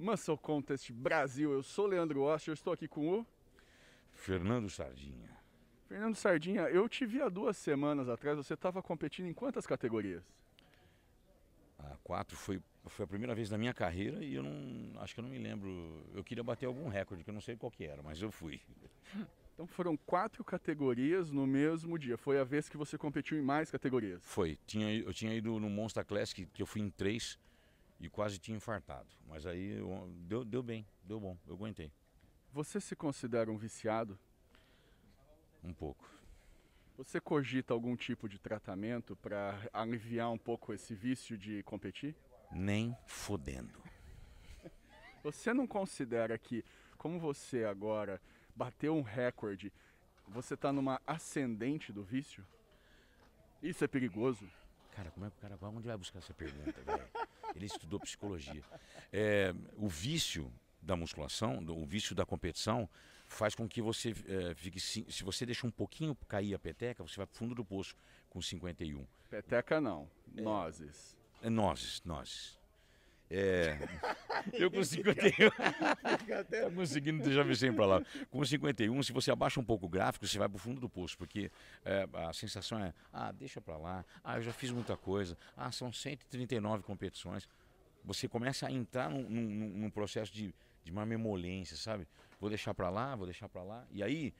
Muscle Contest Brasil. Eu sou Leandro Oster, estou aqui com o Fernando Sardinha. Fernando Sardinha, eu te vi há duas semanas atrás, você estava competindo em quantas categorias? A quatro, foi, foi a primeira vez na minha carreira e eu não acho que eu não me lembro. Eu queria bater algum recorde, que eu não sei qual que era, mas eu fui. Então foram quatro categorias no mesmo dia. Foi a vez que você competiu em mais categorias? Foi. Tinha, eu tinha ido no Monster Classic, que eu fui em três e quase tinha infartado. Mas aí eu, deu, deu bem, deu bom, eu aguentei. Você se considera um viciado? Um pouco. Você cogita algum tipo de tratamento para aliviar um pouco esse vício de competir? Nem fodendo. Você não considera que, como você agora bateu um recorde, você está numa ascendente do vício? Isso é perigoso? Cara, como é que o cara vai? Onde vai buscar essa pergunta, Ele estudou psicologia. É, o vício da musculação, o vício da competição, faz com que você é, fique. Se você deixa um pouquinho cair a peteca, você vai pro fundo do poço com 51. Peteca não, nozes. É, nozes, nozes. É. Eu com 51. tá conseguindo deixar me sem pra lá. Com 51, se você abaixa um pouco o gráfico, você vai pro fundo do poço, porque é, a sensação é: ah, deixa pra lá, ah, eu já fiz muita coisa, ah, são 139 competições. Você começa a entrar num, num, num processo de, de uma memolência, sabe? Vou deixar pra lá, vou deixar pra lá. E aí,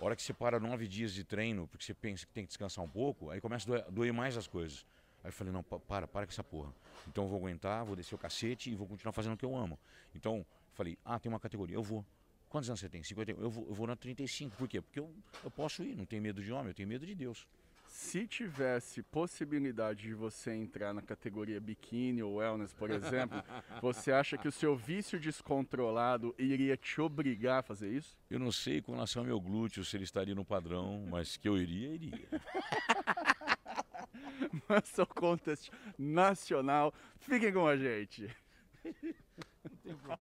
hora que você para nove dias de treino, porque você pensa que tem que descansar um pouco, aí começa a doer, doer mais as coisas. Aí eu falei, não, para, para com essa porra. Então eu vou aguentar, vou descer o cacete e vou continuar fazendo o que eu amo. Então, eu falei, ah, tem uma categoria, eu vou. Quantos anos você tem? Eu vou, eu vou na 35. Por quê? Porque eu, eu posso ir, não tenho medo de homem, eu tenho medo de Deus. Se tivesse possibilidade de você entrar na categoria biquíni ou wellness, por exemplo, você acha que o seu vício descontrolado iria te obrigar a fazer isso? Eu não sei com relação ao meu glúteo se ele estaria no padrão, mas que eu iria, iria. Mansell Contest Nacional. Fiquem com a gente. Não tem problema.